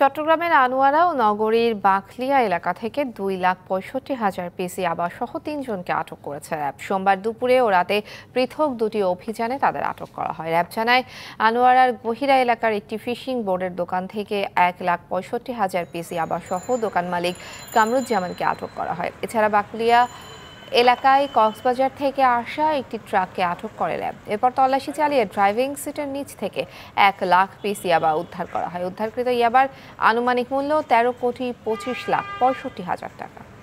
চট্টগ্রামের আনোয়ারা ও নগরীর বাঁকলিয়া এলাকা থেকে দুই লাখ পঁয়ষট্টি হাজার পিসি আবার সহ তিনজনকে আটক করেছে র্যাব সোমবার দুপুরে ও রাতে পৃথক দুটি অভিযানে তাদের আটক করা হয় র্যাব জানায় আনোয়ারার গহিরা এলাকার একটি ফিশিং বোর্ডের দোকান থেকে এক লাখ পঁয়ষট্টি হাজার পিসি আবার সহ দোকান মালিক কামরুজ্জামানকে আটক করা হয় এছাড়া বাকলিয়া এলাকায় কক্সবাজার থেকে আসা একটি ট্রাককে আটক করে র্যাব এরপর তল্লাশি চালিয়ে ড্রাইভিং সিটের নিচ থেকে এক লাখ পিস ইয়াবা উদ্ধার করা হয় উদ্ধারকৃত ইয়াবার আনুমানিক মূল্য তেরো কোটি পঁচিশ লাখ পঁয়ষট্টি হাজার টাকা